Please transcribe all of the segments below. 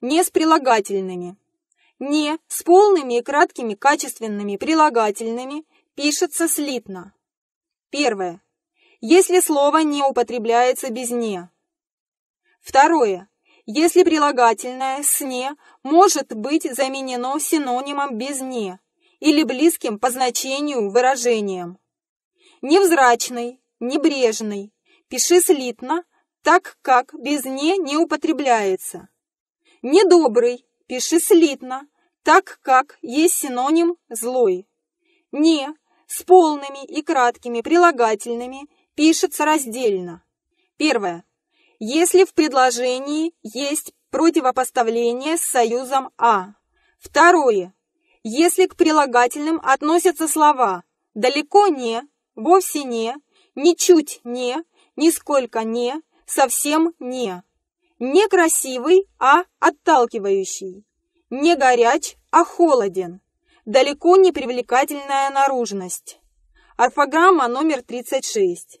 не с прилагательными. «Не» с полными и краткими качественными прилагательными пишется слитно. Первое. Если слово не употребляется без «не». Второе. Если прилагательное с «не» может быть заменено синонимом без «не» или близким по значению выражением. Невзрачный, небрежный. Пиши слитно, так как без «не» не употребляется. Недобрый пиши слитно, так как есть синоним «злой». «Не» с полными и краткими прилагательными пишется раздельно. Первое. Если в предложении есть противопоставление с союзом «а». Второе. Если к прилагательным относятся слова «далеко не», «вовсе не», «ничуть не», «нисколько не», «совсем не». Не красивый, а отталкивающий. Не горяч, а холоден. Далеко не привлекательная наружность. Орфограмма номер 36.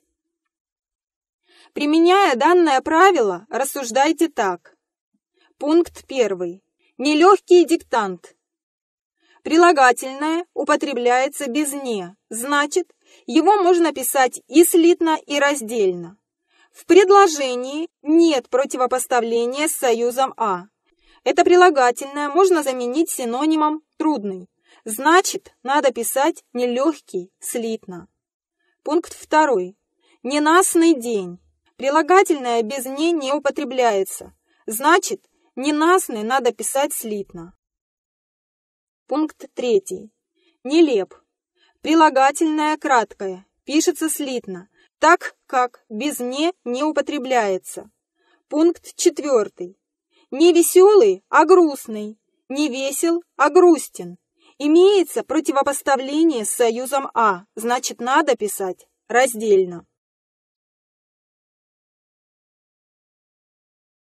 Применяя данное правило, рассуждайте так. Пункт 1. Нелегкий диктант. Прилагательное употребляется без «не», значит, его можно писать и слитно, и раздельно. В предложении нет противопоставления с союзом «а». Это прилагательное можно заменить синонимом «трудный». Значит, надо писать нелегкий, слитно. Пункт второй. Ненастный день. Прилагательное без «не» не употребляется. Значит, ненастный надо писать слитно. Пункт третий. Нелеп. Прилагательное краткое. Пишется слитно, так как без «не» не употребляется. Пункт четвертый. Не веселый, а грустный. Не весел, а грустен. Имеется противопоставление с союзом А, значит, надо писать раздельно.